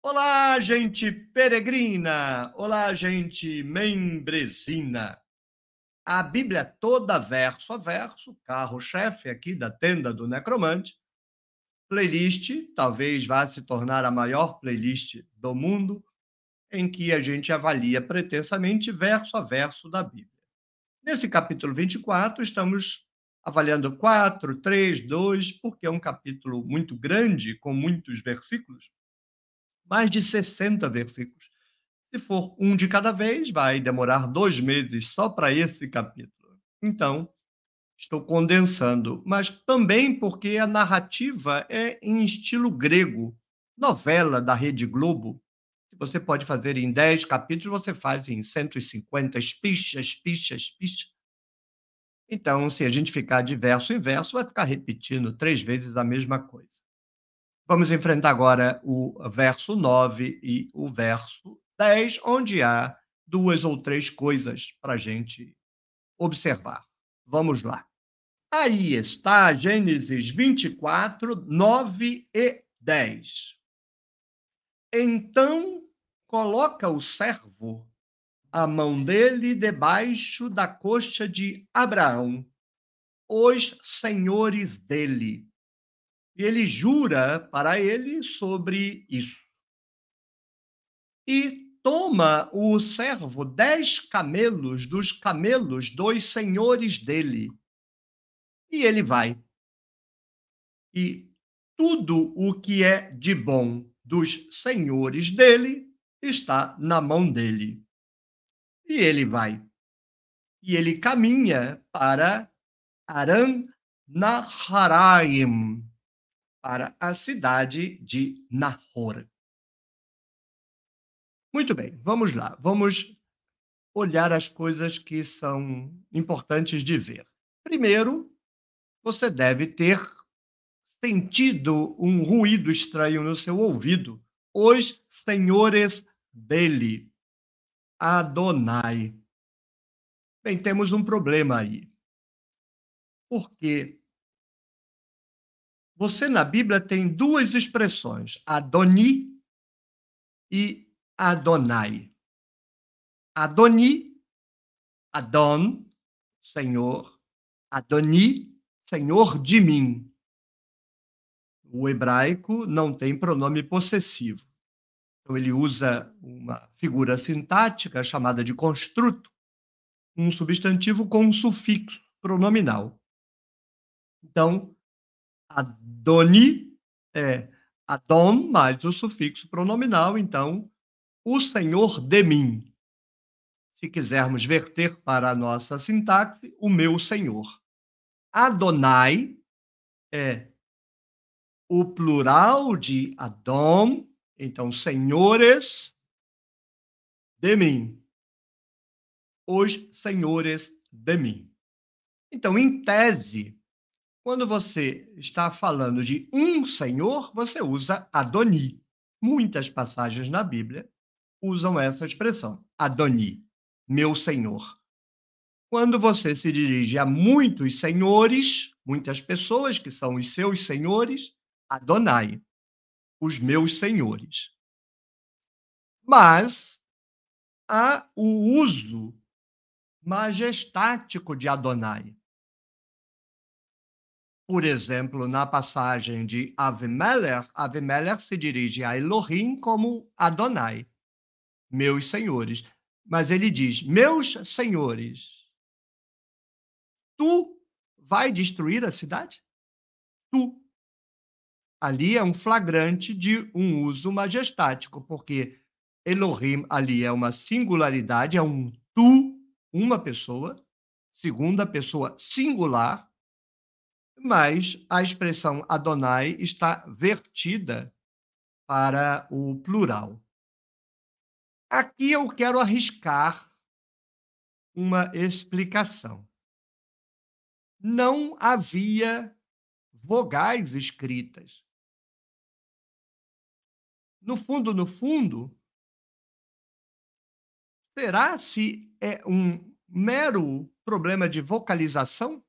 Olá, gente peregrina! Olá, gente membresina! A Bíblia é toda, verso a verso, carro-chefe aqui da tenda do necromante, playlist, talvez vá se tornar a maior playlist do mundo, em que a gente avalia pretensamente verso a verso da Bíblia. Nesse capítulo 24, estamos avaliando 4, 3, 2, porque é um capítulo muito grande, com muitos versículos, mais de 60 versículos. Se for um de cada vez, vai demorar dois meses só para esse capítulo. Então, estou condensando, mas também porque a narrativa é em estilo grego, novela da Rede Globo. Se você pode fazer em 10 capítulos, você faz em 150, pichas, pichas, pichas. Então, se a gente ficar de verso em verso, vai ficar repetindo três vezes a mesma coisa. Vamos enfrentar agora o verso 9 e o verso 10, onde há duas ou três coisas para a gente observar. Vamos lá. Aí está Gênesis 24, 9 e 10. Então coloca o servo a mão dele debaixo da coxa de Abraão, os senhores dele, e ele jura para ele sobre isso. E toma o servo dez camelos dos camelos dos senhores dele. E ele vai. E tudo o que é de bom dos senhores dele está na mão dele. E ele vai. E ele caminha para Aran Naharaim, para a cidade de Nahor. Muito bem, vamos lá. Vamos olhar as coisas que são importantes de ver. Primeiro, você deve ter sentido um ruído estranho no seu ouvido. Os senhores dele, Adonai. Bem, temos um problema aí. Porque você na Bíblia tem duas expressões, Adoni e Adonai. Adoni, Adon, Senhor, Adoni, Senhor de mim. O hebraico não tem pronome possessivo. Então ele usa uma figura sintática chamada de construto, um substantivo com um sufixo pronominal. Então, Adoni é Adon mais o sufixo pronominal, então, o Senhor de mim. Se quisermos verter para a nossa sintaxe, o meu Senhor. Adonai é o plural de Adom, então, senhores de mim. Os senhores de mim. Então, em tese, quando você está falando de um Senhor, você usa Adoni. Muitas passagens na Bíblia usam essa expressão, Adoni, meu Senhor. Quando você se dirige a muitos senhores, muitas pessoas que são os seus senhores, Adonai, os meus senhores. Mas há o uso majestático de Adonai. Por exemplo, na passagem de Avimelech, Avimelech se dirige a Elohim como Adonai, meus senhores. Mas ele diz: Meus senhores, tu vai destruir a cidade? Tu. Ali é um flagrante de um uso majestático, porque Elohim ali é uma singularidade, é um tu, uma pessoa, segunda pessoa singular, mas a expressão Adonai está vertida para o plural. Aqui eu quero arriscar uma explicação. Não havia vogais escritas. No fundo, no fundo, será se é um mero problema de vocalização?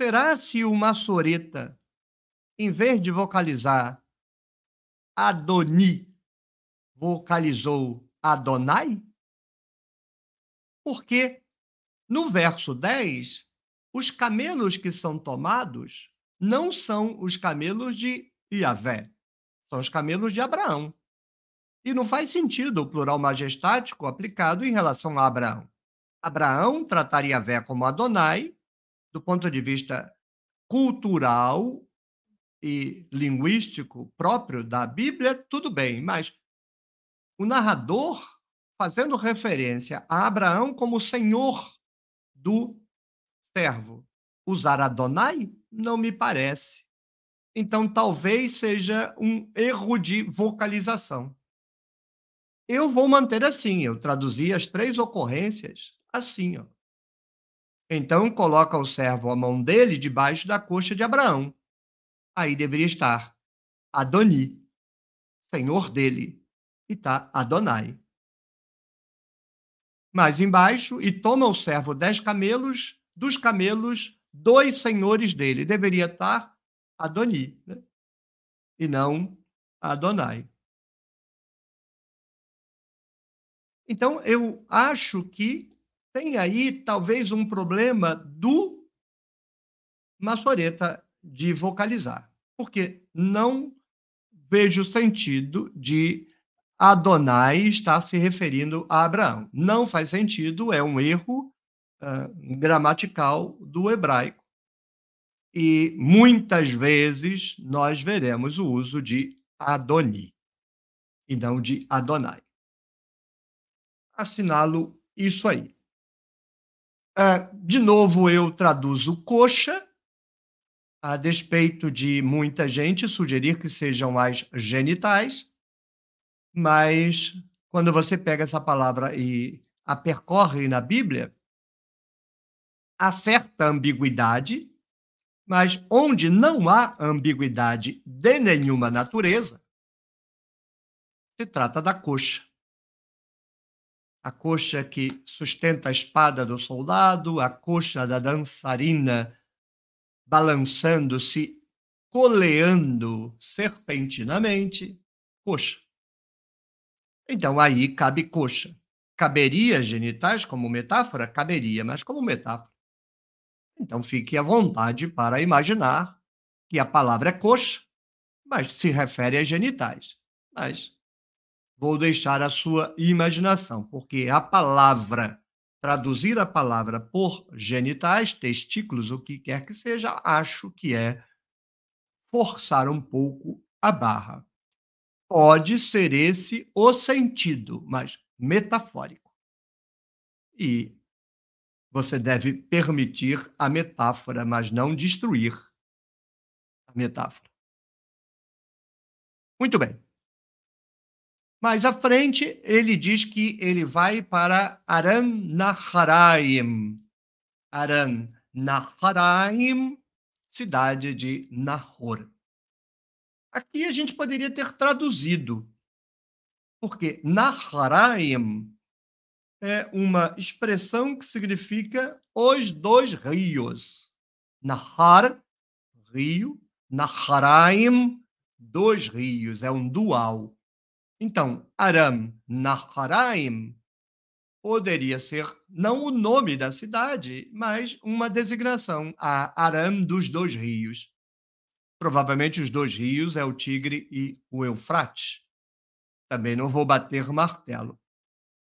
Será se o Massoreta, em vez de vocalizar Adoni, vocalizou Adonai? Porque no verso 10, os camelos que são tomados não são os camelos de Iavé, são os camelos de Abraão. E não faz sentido o plural majestático aplicado em relação a Abraão. Abraão trataria Iavé como Adonai do ponto de vista cultural e linguístico próprio da Bíblia, tudo bem, mas o narrador fazendo referência a Abraão como senhor do servo. Usar Adonai não me parece. Então, talvez seja um erro de vocalização. Eu vou manter assim. Eu traduzi as três ocorrências assim. Ó. Então coloca o servo a mão dele debaixo da coxa de Abraão. Aí deveria estar Adoni, senhor dele, e está Adonai. Mais embaixo, e toma o servo dez camelos, dos camelos, dois senhores dele. Deveria estar Adoni, né? e não Adonai. Então, eu acho que tem aí talvez um problema do maçoreta de vocalizar, porque não vejo sentido de Adonai estar se referindo a Abraão. Não faz sentido, é um erro uh, gramatical do hebraico. E muitas vezes nós veremos o uso de Adoni e não de Adonai. Assinalo isso aí. Ah, de novo, eu traduzo coxa, a despeito de muita gente sugerir que sejam as genitais, mas quando você pega essa palavra e a percorre na Bíblia, há certa ambiguidade, mas onde não há ambiguidade de nenhuma natureza, se trata da coxa a coxa que sustenta a espada do soldado, a coxa da dançarina balançando-se, coleando serpentinamente, coxa. Então aí cabe coxa. Caberia genitais como metáfora? Caberia, mas como metáfora. Então fique à vontade para imaginar que a palavra é coxa, mas se refere a genitais. Mas Vou deixar a sua imaginação, porque a palavra, traduzir a palavra por genitais, testículos, o que quer que seja, acho que é forçar um pouco a barra. Pode ser esse o sentido, mas metafórico. E você deve permitir a metáfora, mas não destruir a metáfora. Muito bem. Mais à frente, ele diz que ele vai para Aran Naharaim. Aran Naharaim, cidade de Nahor. Aqui a gente poderia ter traduzido, porque Naharaim é uma expressão que significa os dois rios. Nahar, rio, Naharaim, dois rios, é um dual. Então, Aram Naharaim poderia ser não o nome da cidade, mas uma designação a Aram dos dois rios. Provavelmente os dois rios é o Tigre e o Eufrates. Também não vou bater martelo.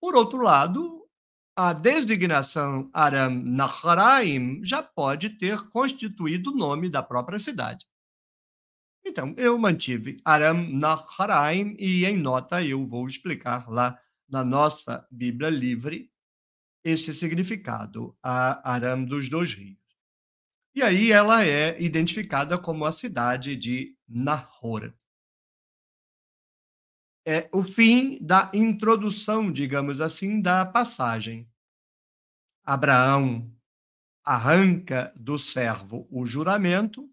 Por outro lado, a designação Aram Naharaim já pode ter constituído o nome da própria cidade. Então, eu mantive Aram Naharaim e em nota eu vou explicar lá na nossa Bíblia Livre esse significado, a Aram dos Dois Rios. E aí ela é identificada como a cidade de Nahor. É o fim da introdução, digamos assim, da passagem. Abraão arranca do servo o juramento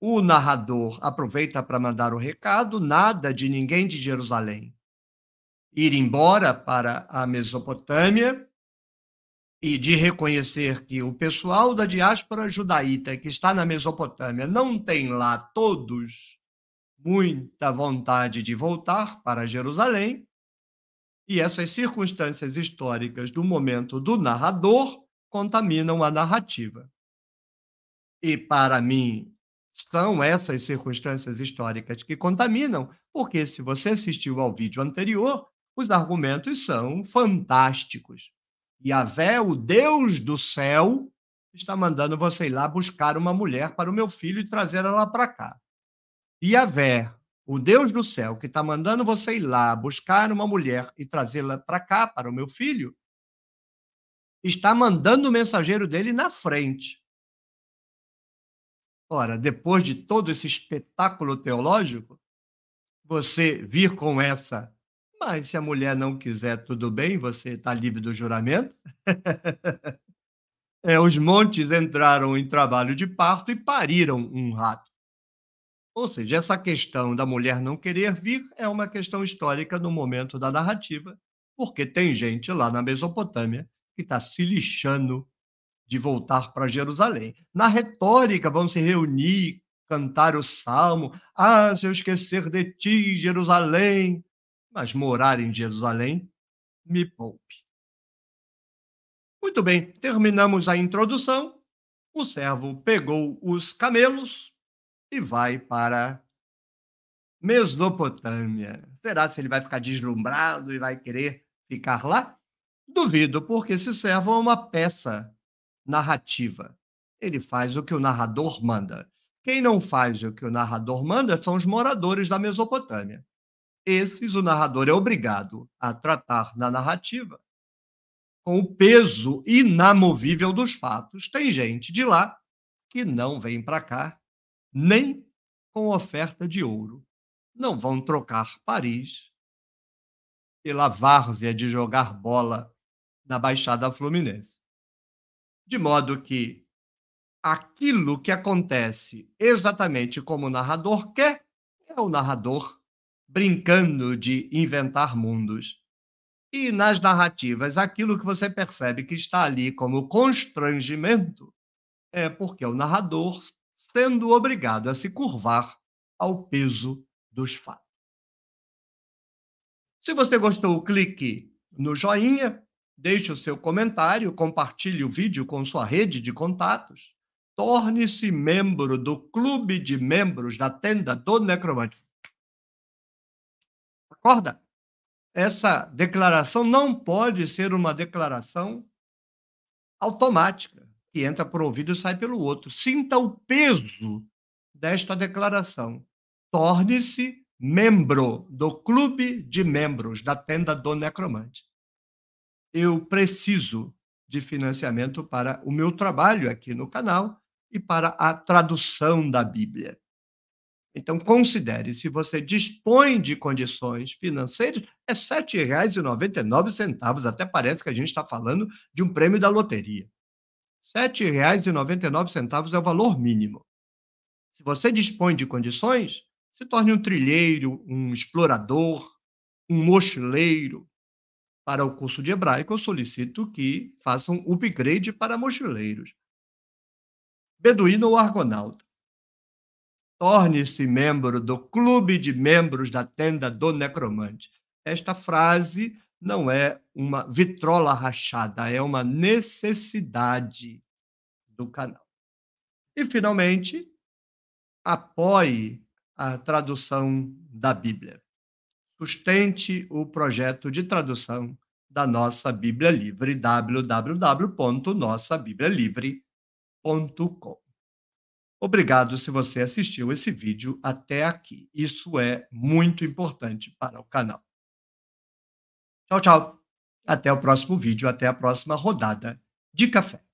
o narrador aproveita para mandar o recado: nada de ninguém de Jerusalém ir embora para a Mesopotâmia e de reconhecer que o pessoal da diáspora judaíta que está na Mesopotâmia não tem lá todos muita vontade de voltar para Jerusalém. E essas circunstâncias históricas do momento do narrador contaminam a narrativa. E para mim, são essas circunstâncias históricas que contaminam, porque se você assistiu ao vídeo anterior, os argumentos são fantásticos. E a Vé, o Deus do céu, está mandando você ir lá buscar uma mulher para o meu filho e trazer ela para cá. E a Vé, o Deus do céu, que está mandando você ir lá buscar uma mulher e trazê-la para cá, para o meu filho, está mandando o mensageiro dele na frente. Ora, depois de todo esse espetáculo teológico, você vir com essa. Mas se a mulher não quiser, tudo bem, você está livre do juramento. é, os montes entraram em trabalho de parto e pariram um rato. Ou seja, essa questão da mulher não querer vir é uma questão histórica no momento da narrativa, porque tem gente lá na Mesopotâmia que está se lixando de voltar para Jerusalém. Na retórica, vão se reunir, cantar o salmo: Ah, se eu esquecer de ti, Jerusalém. Mas morar em Jerusalém, me poupe. Muito bem, terminamos a introdução. O servo pegou os camelos e vai para Mesopotâmia. Será se ele vai ficar deslumbrado e vai querer ficar lá? Duvido, porque esse servo é uma peça narrativa. Ele faz o que o narrador manda. Quem não faz o que o narrador manda são os moradores da Mesopotâmia. Esses o narrador é obrigado a tratar na narrativa com o peso inamovível dos fatos. Tem gente de lá que não vem para cá nem com oferta de ouro. Não vão trocar Paris pela várzea de jogar bola na Baixada Fluminense de modo que aquilo que acontece exatamente como o narrador quer é o narrador brincando de inventar mundos. E nas narrativas, aquilo que você percebe que está ali como constrangimento é porque o narrador sendo obrigado a se curvar ao peso dos fatos. Se você gostou, clique no joinha Deixe o seu comentário, compartilhe o vídeo com sua rede de contatos. Torne-se membro do clube de membros da tenda do necromante. Acorda? Essa declaração não pode ser uma declaração automática, que entra por um ouvido e sai pelo outro. Sinta o peso desta declaração. Torne-se membro do clube de membros da tenda do necromante eu preciso de financiamento para o meu trabalho aqui no canal e para a tradução da Bíblia. Então, considere, se você dispõe de condições financeiras, é R$ 7,99. Até parece que a gente está falando de um prêmio da loteria. R$ 7,99 é o valor mínimo. Se você dispõe de condições, se torne um trilheiro, um explorador, um mochileiro, para o curso de hebraico, eu solicito que façam upgrade para mochileiros. Beduíno ou Argonauta. Torne-se membro do clube de membros da tenda do necromante. Esta frase não é uma vitrola rachada, é uma necessidade do canal. E, finalmente, apoie a tradução da Bíblia sustente o projeto de tradução da nossa Bíblia Livre, www.nossabiblialivre.com. Obrigado se você assistiu esse vídeo até aqui. Isso é muito importante para o canal. Tchau, tchau. Até o próximo vídeo, até a próxima rodada de café.